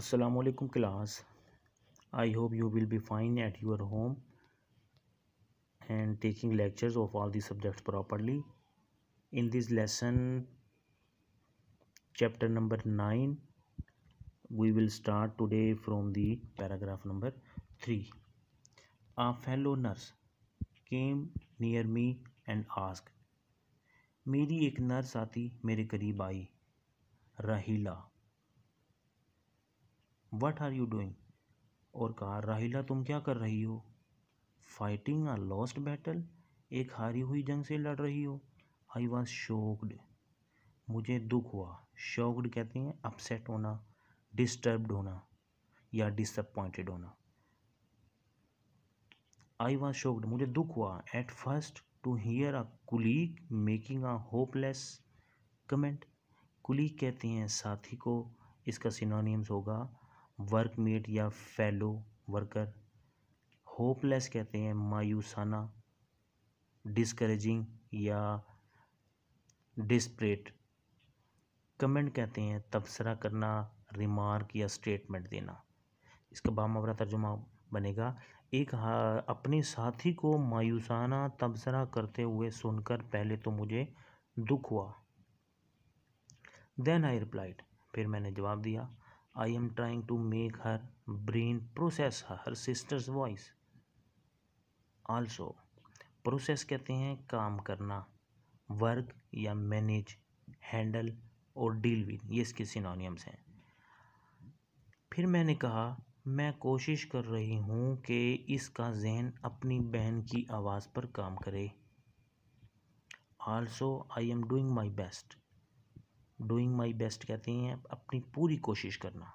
असलकुम class I hope you will be fine at your home and taking lectures of all the subject properly in this lesson chapter number nine we will start today from the paragraph number three a fellow nurse came near me and ask मेरी एक नर्स आती मेरे करीब I Rahila what are you doing और कहा राहिला तुम क्या कर रही हो फाइटिंग आ लॉस्ट बैटल एक हारी हुई जंग से लड़ रही हो आई वॉज शोक्ड मुझे दुख हुआ शोक्ड कहते हैं अपसेट होना डिस्टर्ब्ड होना या डिसअपॉइंटेड होना आई वॉज शोक्ड मुझे दुख हुआ at first to hear a colleague making a hopeless comment colleague कहते हैं साथी को इसका सिनोनिम्स होगा वर्कमेट या फेलो वर्कर होपलेस कहते हैं मायूसाना डिस्करेजिंग या डिस्प्रेट कमेंट कहते हैं तबसरा करना रिमार्क या स्टेटमेंट देना इसका बामवरा तर्जुमा बनेगा एक अपने साथी को मायूसाना तबसरा करते हुए सुनकर पहले तो मुझे दुख हुआ देन आई रिप्लाइड फिर मैंने जवाब दिया I am trying to make her brain process her sister's voice also process कहते हैं काम करना वर्क या मैनेज हैंडल और डील विद ये इसके सिनोनियम्स हैं फिर मैंने कहा मैं कोशिश कर रही हूँ कि इसका जहन अपनी बहन की आवाज़ पर काम करे also I am doing my best doing my best कहते हैं अपनी पूरी कोशिश करना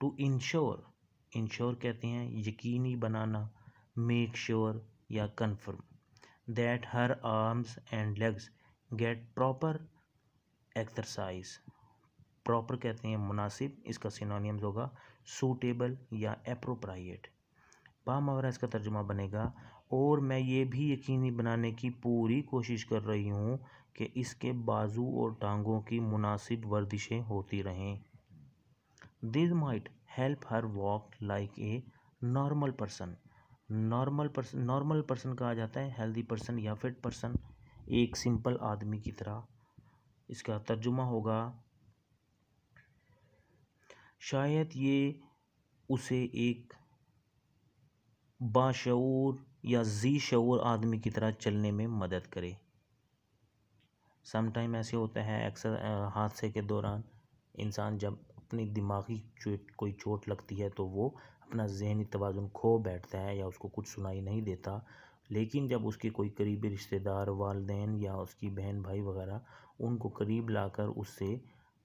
टू इंश्योर इंश्योर कहते हैं यकीनी बनाना मेक श्योर sure या confirm that her arms and legs get proper exercise proper कहते हैं मुनासिब इसका सिनोनियम्स होगा सूटेबल या अप्रोप्राइट पाम अवरा इसका तर्जुमा बनेगा और मैं ये भी यकीनी बनाने की पूरी कोशिश कर रही हूँ कि इसके बाजू और टांगों की मुनासिब वर्दिशें होती रहें this might help her walk like a normal person normal person normal person कहा जाता है हेल्दी पर्सन या फिट पर्सन एक सिंपल आदमी की तरह इसका तर्जुमा होगा शायद ये उसे एक बाशूर या जी शूर आदमी की तरह चलने में मदद करे समटाइम ऐसे होता है अक्सर हादसे के दौरान इंसान जब अपनी दिमागी चोट कोई चोट लगती है तो वो अपना जहनी तोज़ुन खो बैठता है या उसको कुछ सुनाई नहीं देता लेकिन जब उसके कोई करीबी रिश्तेदार वालदेन या उसकी बहन भाई वगैरह उनको करीब लाकर उससे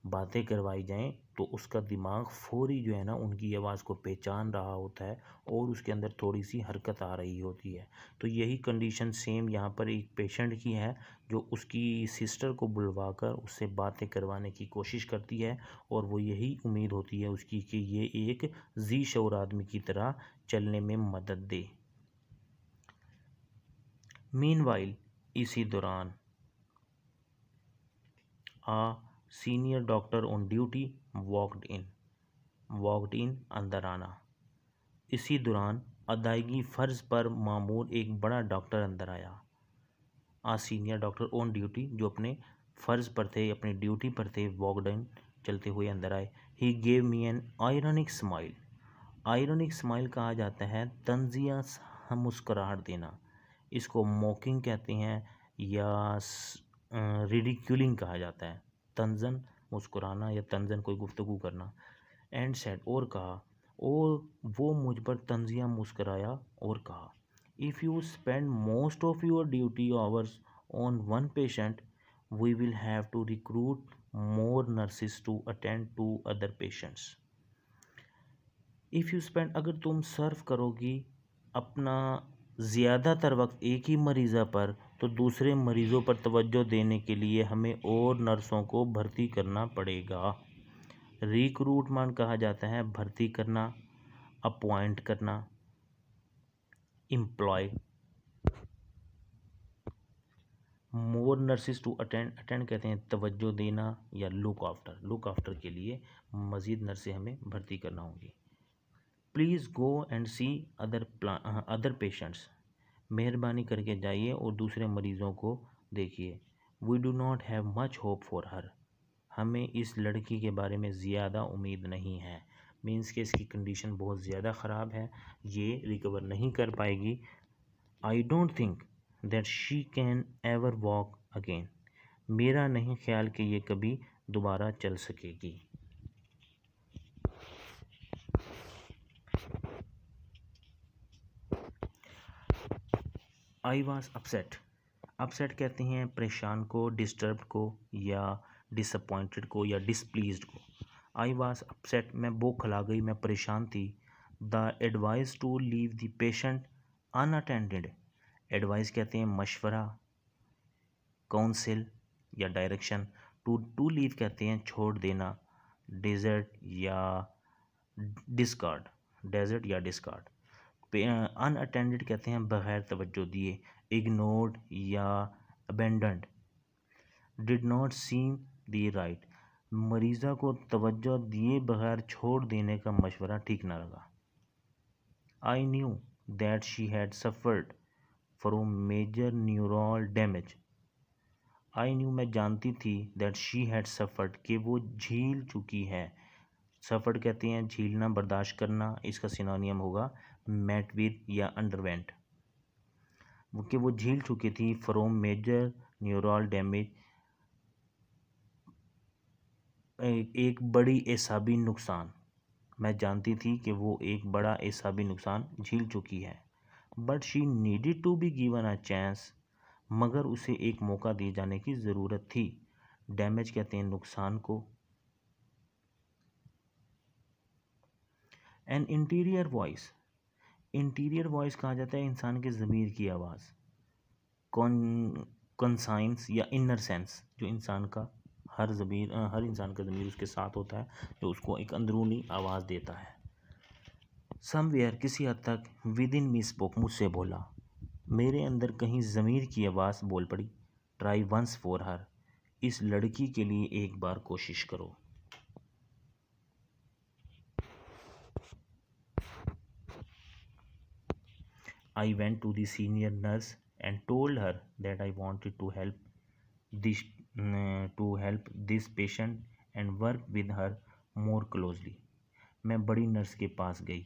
बातें करवाई जाएं तो उसका दिमाग फौरी जो है ना उनकी आवाज़ को पहचान रहा होता है और उसके अंदर थोड़ी सी हरकत आ रही होती है तो यही कंडीशन सेम यहाँ पर एक पेशेंट की है जो उसकी सिस्टर को बुलवा कर उससे बातें करवाने की कोशिश करती है और वो यही उम्मीद होती है उसकी कि ये एक जी शौर आदमी की तरह चलने में मदद दे मीन इसी दौरान a senior doctor on duty walked in walked in अंदर आना इसी दौरान अदायगी फ़र्ज़ पर मामूर एक बड़ा डॉक्टर अंदर आया a senior doctor on duty जो अपने फ़र्ज़ पर थे अपनी ड्यूटी पर थे वॉकड इन चलते हुए अंदर आए ही gave me an ironic smile ironic smile कहा जाता है तंजिया मुस्कुराहट देना इसको मॉकिंग कहते हैं या रिडिक्यूलिंग कहा जाता है तंजन मुस्कुराना या तंजन कोई गुफ्तु करना एंड सेड और कहा और वो मुझ पर तंजिया मुस्कराया और कहा if you spend most of your duty hours on one patient we will have to recruit more nurses to attend to other patients if you spend अगर तुम सर्व करोगी अपना ज़्यादातर वक्त एक ही मरीज़ा पर तो दूसरे मरीज़ों पर तवज्जो देने के लिए हमें और नर्सों को भर्ती करना पड़ेगा रिक्रूटमेंट कहा जाता है भर्ती करना अपॉइंट करना employ more nurses to attend attend कहते हैं तवज्जो देना या लुक आफ्टर लुक आफ्टर के लिए मज़ीद नर्सें हमें भर्ती करना होंगी please go and see other प्ला अदर पेशेंट्स मेहरबानी करके जाइए और दूसरे मरीज़ों को देखिए we do not have much hope for her हमें इस लड़की के बारे में ज़्यादा उम्मीद नहीं है मीन्स कि इसकी कंडीशन बहुत ज़्यादा ख़राब है ये रिकवर नहीं कर पाएगी I don't think that she can ever walk again मेरा नहीं ख्याल कि ये कभी दोबारा चल सकेगी आई वॉज अपसेट अपसेट कहते हैं परेशान को डिस्टर्ब को या डिसअपॉइंटेड को या डिसप्लीज को आई वॉज अपसेट मैं बोखला गई मैं परेशान थी the advice to leave the patient unattended advice कहते हैं मशवरा काउंसिल या डायरेक्शन टू टू लीव कहते हैं छोड़ देना डिजर्ट या डिस्कार्ड डेजर्ट या डिस्कार्ड अनअटेंडेड कहते हैं बग़ैर तवज्जो दिए इग्नोर्ड या abandoned did not seem the right मरीज़ा को तवज्जो दिए बगैर छोड़ देने का मशवरा ठीक ना लगा I knew that she had suffered from major neural damage I knew मैं जानती थी दैट शी हैड सफ़र्ड कि वो झील चुकी है सफ़र्ड कहते हैं झीलना बर्दाश्त करना इसका सिनोनियम होगा मेट विद या अंडरवेंट कि वो झील चुकी थी फ्रॉम मेजर न्यूरल डैमेज एक बड़ी एसाबी नुकसान मैं जानती थी कि वो एक बड़ा एसाबी नुकसान झील चुकी है but she needed to be given a chance मगर उसे एक मौका दिए जाने की ज़रूरत थी डैमेज कहते हैं नुकसान को an interior voice interior voice कहा जाता है इंसान के ज़मीर की आवाज़ कौन कंसाइंस या इनर सेंस जो इंसान का हर ज़मीर हर इंसान का ज़मीर उसके साथ होता है जो उसको एक अंदरूनी आवाज़ देता है समवेयर किसी हद तक विद इन मी स्पोक मुझसे बोला मेरे अंदर कहीं ज़मीर की आवाज़ बोल पड़ी ट्राई वंस फॉर हर इस लड़की के लिए एक बार कोशिश करो I went to the senior nurse and told her that I wanted to help this uh, to help this patient and work with her more closely. मैं बड़ी नर्स के पास गई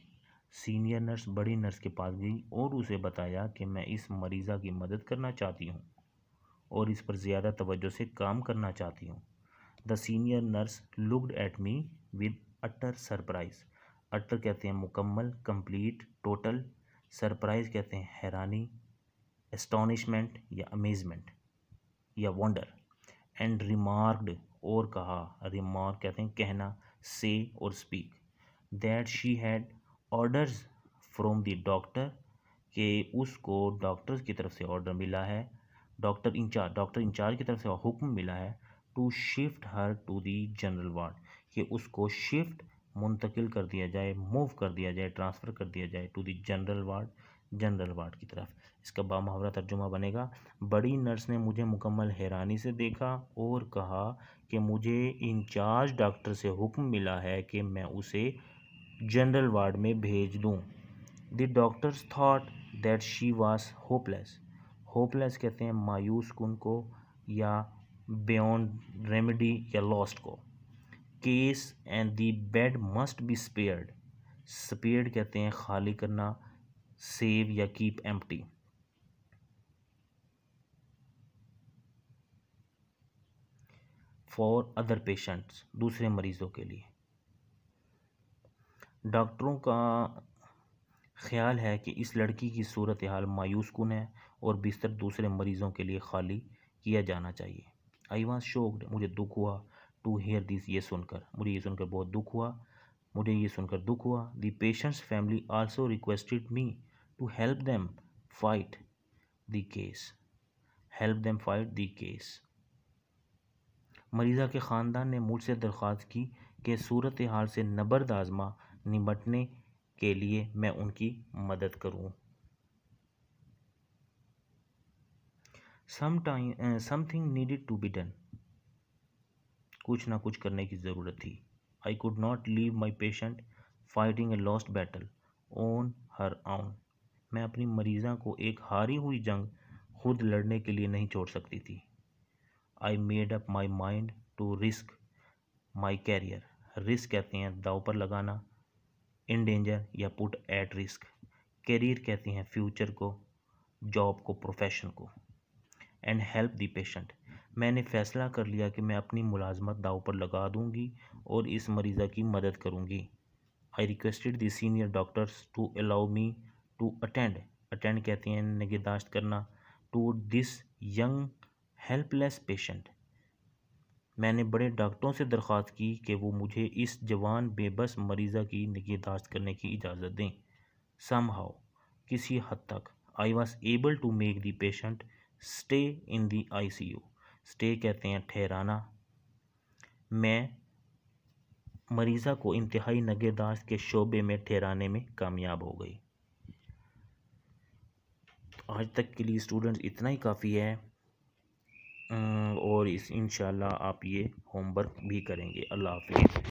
सीनियर नर्स बड़ी नर्स के पास गई और उसे बताया कि मैं इस मरीज़ा की मदद करना चाहती हूँ और इस पर ज़्यादा तवज्जो से काम करना चाहती हूँ the senior nurse looked at me with utter surprise utter कहते हैं मुकम्मल कंप्लीट टोटल सरप्राइज़ कहते हैं हैरानी एस्टॉनिशमेंट या अमेजमेंट या वंडर एंड रिमार्कड और कहा रिमार्क कहते हैं कहना से और speak that she had orders from the doctor के उसको डॉक्टर्स की तरफ से ऑर्डर मिला है डॉक्टर इंचार्ज डॉक्टर इंचार्ज की तरफ से हुक्म मिला है to shift her to the general ward कि उसको शिफ्ट मुंतकिल कर दिया जाए मूव कर दिया जाए ट्रांसफ़र कर दिया जाए to the general ward general ward की तरफ इसका बामहवरा तर्जुमा बनेगा बड़ी नर्स ने मुझे मुकम्मल हैरानी से देखा और कहा कि मुझे इंचार्ज डॉक्टर से हुक्म मिला है कि मैं उसे जनरल वार्ड में भेज दूँ the doctors thought that she was hopeless hopeless कहते हैं मायूस कुन को या बियॉन्ड रेमेडी या लॉस्ट को case and the bed must be spared spared कहते हैं खाली करना सेव या keep empty for other patients दूसरे मरीज़ों के लिए डॉक्टरों का ख्याल है कि इस लड़की की सूरत हाल मायूस कन है और बिस्तर दूसरे मरीज़ों के लिए खाली किया जाना चाहिए आई वॉज शोक्ड मुझे दुख हुआ टू हेयर दिस ये सुनकर मुझे ये सुनकर बहुत दुख हुआ मुझे ये सुनकर दुख हुआ the patient's family also requested me to help them fight the case help them fight the case मरीज़ा के ख़ानदान ने मुझसे दरख्वास्त की कि सूरत हाल से नबर्द आज़मा निमटने के लिए मैं उनकी मदद करूँ sometime something needed to be done कुछ ना कुछ करने की ज़रूरत थी I could not leave my patient fighting a lost battle on her own मैं अपनी मरीज़ा को एक हारी हुई जंग खुद लड़ने के लिए नहीं छोड़ सकती थी I made up my mind to risk my career risk कहते हैं दाव पर लगाना इन डेंजर या पुट एट रिस्क कैरियर कहते हैं फ्यूचर को जॉब को प्रोफेशन को एंड हेल्प देशेंट पेशेंट मैंने फ़ैसला कर लिया कि मैं अपनी मुलाजमत दाव पर लगा दूंगी और इस मरीज़ा की मदद करूंगी I requested the senior doctors to allow me to attend attend कहते हैं निगहदाश्त करना to this young helpless patient मैंने बड़े डॉक्टरों से दरख्वास्त की कि वो मुझे इस जवान बेबस मरीज़ा की निगहदाश्त करने की इजाज़त दें सम हाउ किसी हद तक I was able to make the patient stay in the I C U stay कहते हैं ठहराना मैं मरीज़ा को इंतहाई नगेदाश के शोबे में ठहराने में कामयाब हो गई तो आज तक के लिए स्टूडेंट्स इतना ही काफ़ी है और इस इन आप ये होमवर्क भी करेंगे अल्लाह हाफिज़